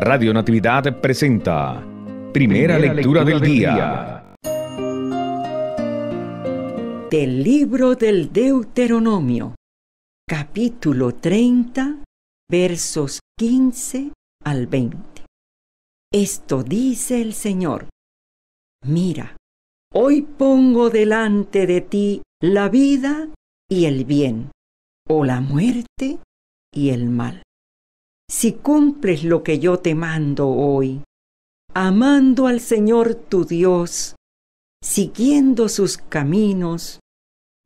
Radio Natividad presenta Primera, lectura, del, día. día. Del libro del Deuteronomio, capítulo 30, versos 15 al 20. Esto dice el Señor. Mira, hoy pongo delante de ti la vida y el bien, o la muerte y el mal si cumples lo que yo te mando hoy, amando al Señor tu Dios, siguiendo sus caminos,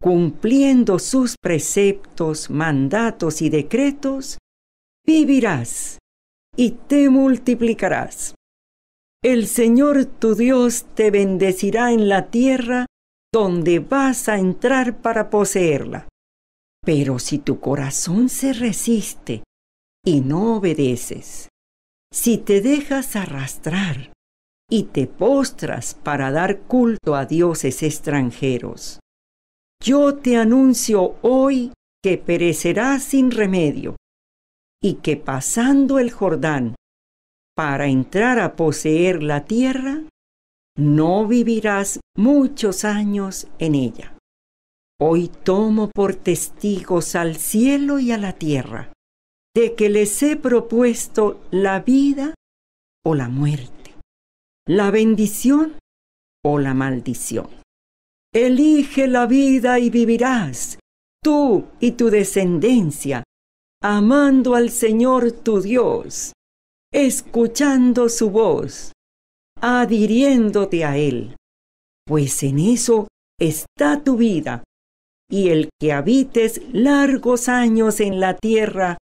cumpliendo sus preceptos, mandatos y decretos, vivirás y te multiplicarás. El Señor tu Dios te bendecirá en la tierra donde vas a entrar para poseerla. Pero si tu corazón se resiste y no obedeces, si te dejas arrastrar y te postras para dar culto a dioses extranjeros, yo te anuncio hoy que perecerás sin remedio y que pasando el Jordán para entrar a poseer la tierra, no vivirás muchos años en ella. Hoy tomo por testigos al cielo y a la tierra, de que les he propuesto la vida o la muerte, la bendición o la maldición. Elige la vida y vivirás, tú y tu descendencia, amando al Señor tu Dios, escuchando su voz, adhiriéndote a Él, pues en eso está tu vida, y el que habites largos años en la tierra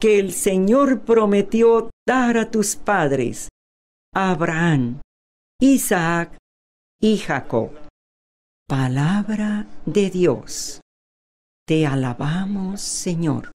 que el Señor prometió dar a tus padres, Abraham, Isaac y Jacob. Palabra de Dios. Te alabamos, Señor.